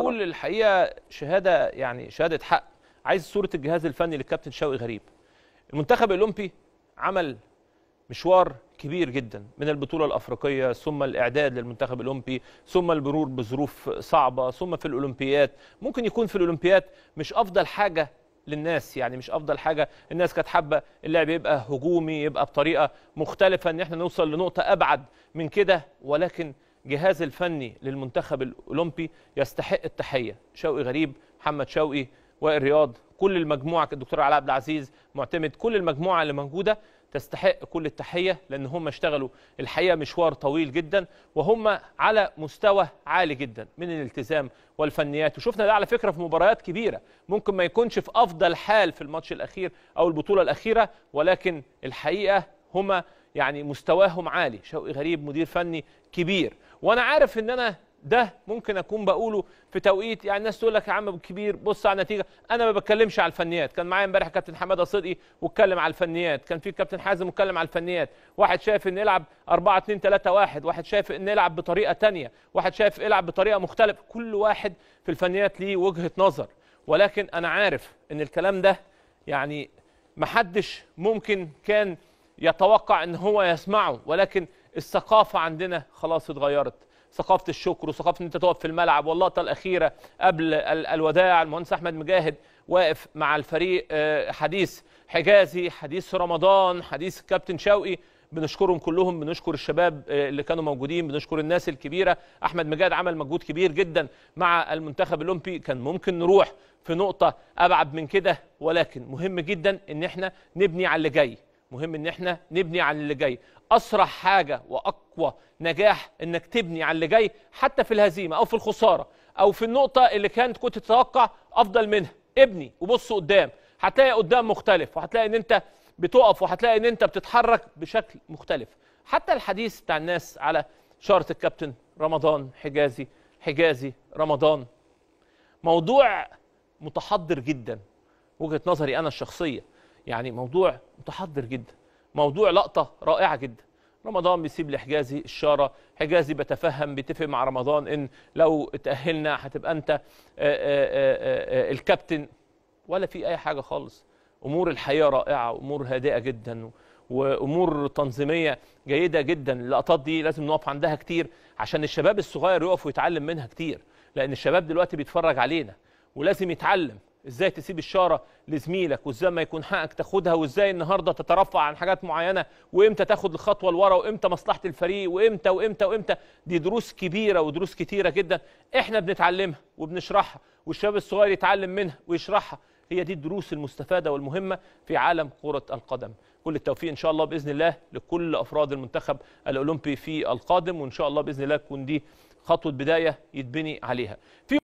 الاول الحقيقه شهاده يعني شهاده حق عايز صوره الجهاز الفني للكابتن شوقي غريب المنتخب الاولمبي عمل مشوار كبير جدا من البطولة الأفريقية ثم الإعداد للمنتخب الأولمبي ثم المرور بظروف صعبة ثم في الأولمبيات ممكن يكون في الأولمبيات مش أفضل حاجة للناس يعني مش افضل حاجه الناس كانت حابه اللعب يبقى هجومي يبقى بطريقه مختلفه ان احنا نوصل لنقطه ابعد من كده ولكن الجهاز الفني للمنتخب الاولمبي يستحق التحيه شوقي غريب محمد شوقي وائل رياض كل المجموعه الدكتور علاء عبد العزيز معتمد كل المجموعه اللي موجوده تستحق كل التحيه لان هم اشتغلوا الحقيقه مشوار طويل جدا وهم على مستوى عالي جدا من الالتزام والفنيات وشفنا ده على فكره في مباريات كبيره ممكن ما يكونش في افضل حال في الماتش الاخير او البطوله الاخيره ولكن الحقيقه هم يعني مستواهم عالي شوقي غريب مدير فني كبير وانا عارف ان انا ده ممكن اكون بقوله في توقيت يعني الناس تقول لك يا عم كبير بص على النتيجه انا ما بتكلمش على الفنيات كان معايا امبارح كابتن حماده صدقي واتكلم على الفنيات كان في كابتن حازم واتكلم على الفنيات واحد شايف ان يلعب 4 2 3 1 واحد شايف ان يلعب بطريقه ثانيه واحد شايف يلعب بطريقه مختلفه كل واحد في الفنيات ليه وجهه نظر ولكن انا عارف ان الكلام ده يعني محدش ممكن كان يتوقع ان هو يسمعه ولكن الثقافه عندنا خلاص اتغيرت ثقافه الشكر وثقافه ان انت تقف في الملعب واللقطه الاخيره قبل الوداع المهندس احمد مجاهد واقف مع الفريق آه، حديث حجازي حديث رمضان حديث كابتن شوقي بنشكرهم كلهم بنشكر الشباب آه، اللي كانوا موجودين بنشكر الناس الكبيره احمد مجاهد عمل مجهود كبير جدا مع المنتخب الاولمبي كان ممكن نروح في نقطه ابعد من كده ولكن مهم جدا ان احنا نبني على اللي جاي مهم ان احنا نبني على اللي جاي اسرع حاجه واقوى نجاح انك تبني على اللي جاي حتى في الهزيمه او في الخساره او في النقطه اللي كانت كنت تتوقع افضل منها ابني وبص قدام هتلاقي قدام مختلف وهتلاقي ان انت بتقف وهتلاقي ان انت بتتحرك بشكل مختلف حتى الحديث بتاع الناس على شارة الكابتن رمضان حجازي حجازي رمضان موضوع متحضر جدا وجهه نظري انا الشخصيه يعني موضوع متحضر جدا موضوع لقطه رائعه جدا رمضان بيسيب لحجازي الشارة حجازي بتفهم بيتفق مع رمضان ان لو تأهلنا هتبقى انت آآ آه، آآ آه، آآ آه، الكابتن ولا في اي حاجة خالص امور الحياة رائعة وامور هادئة جدا وامور تنظيمية جيدة جدا اللقطات دي لازم نقف عندها كتير عشان الشباب الصغير يقف ويتعلم منها كتير لان الشباب دلوقتي بيتفرج علينا ولازم يتعلم ازاي تسيب الشاره لزميلك وازاي ما يكون حقك تاخدها وازاي النهارده تترفع عن حاجات معينه وامتى تاخد الخطوه لورا وامتى مصلحه الفريق وامتى وامتى وامتى دي دروس كبيره ودروس كتيره جدا احنا بنتعلمها وبنشرحها والشباب الصغير يتعلم منها ويشرحها هي دي الدروس المستفاده والمهمه في عالم كره القدم كل التوفيق ان شاء الله باذن الله لكل افراد المنتخب الاولمبي في القادم وان شاء الله باذن الله تكون دي خطوه بدايه يتبني عليها في